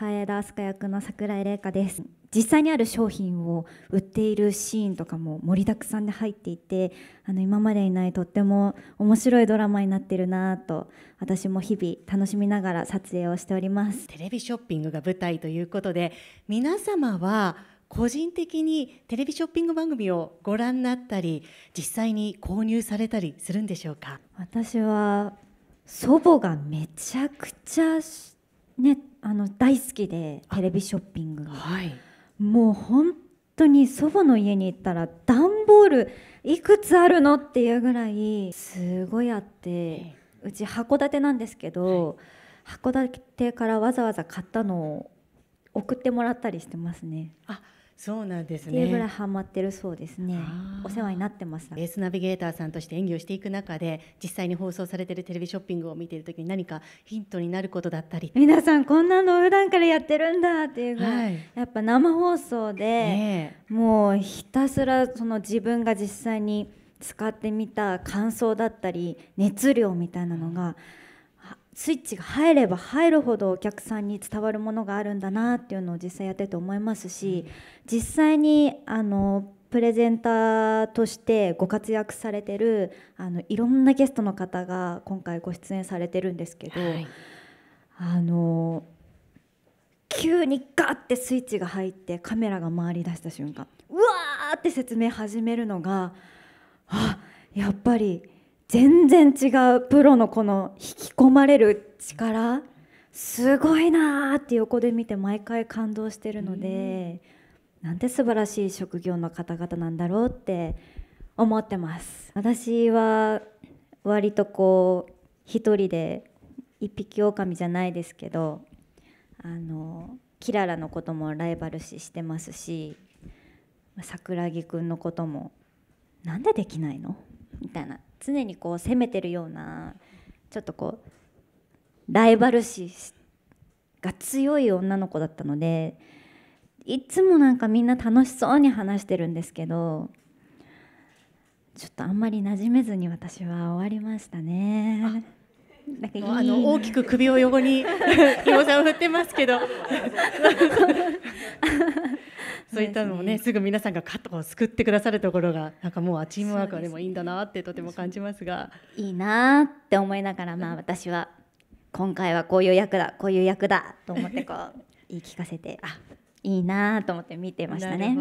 楓田明日香役の桜井玲香です実際にある商品を売っているシーンとかも盛りだくさんで入っていてあの今までにないとっても面白いドラマになってるなと私も日々楽しみながら撮影をしておりますテレビショッピングが舞台ということで皆様は個人的にテレビショッピング番組をご覧になったり実際に購入されたりするんでしょうか私は祖母がめちゃくちゃね、あの大好きでテレビショッピングが、はい、もう本当に祖母の家に行ったら段ボールいくつあるのっていうぐらいすごいあって、うち函館なんですけど、はい、函館からわざわざ買ったのを送ってもらったりしてますね。あそうなんですね。ぐらいハマってるそうですね。お世話になってます。エースナビゲーターさんとして演技をしていく中で、実際に放送されてるテレビショッピングを見ている時に何かヒントになることだったり。皆さんこんなの普段からやってるんだっていうか、はい、やっぱ生放送で、ね、もうひたすらその自分が実際に使ってみた感想だったり熱量みたいなのが。うんスイッチが入れば入るほどお客さんに伝わるものがあるんだなっていうのを実際やってて思いますし、実際にあのプレゼンターとしてご活躍されてるあのいろんなゲストの方が今回ご出演されてるんですけど、はい、あの急にガッてスイッチが入ってカメラが回りだした瞬間うわーって説明始めるのがあやっぱり。全然違うプロのこの引き込まれる力すごいなーって横で見て毎回感動してるので、うん、なんて素晴らしい職業の方々なんだろうって思ってます私は割とこう一人で一匹狼じゃないですけどあのキララのこともライバル視してますし桜木くんのこともなんでできないのみたいな常にこう攻めてるようなちょっとこうライバル視が強い女の子だったのでいつもなんかみんな楽しそうに話してるんですけどちょっとあんまり馴染めずに私は終わりましたね。なんかいいあの大きく首を横にひも さん振ってますけど そういったのもね、ね、すぐ皆さんがカットを救ってくださるところがなんかもうチームワークはでもいいんだなってとても感じますが、ね、いいなって思いながらまあ私は今回はこういう役だこういう役だと思ってこう言い聞かせてあいいなと思って見てましたね。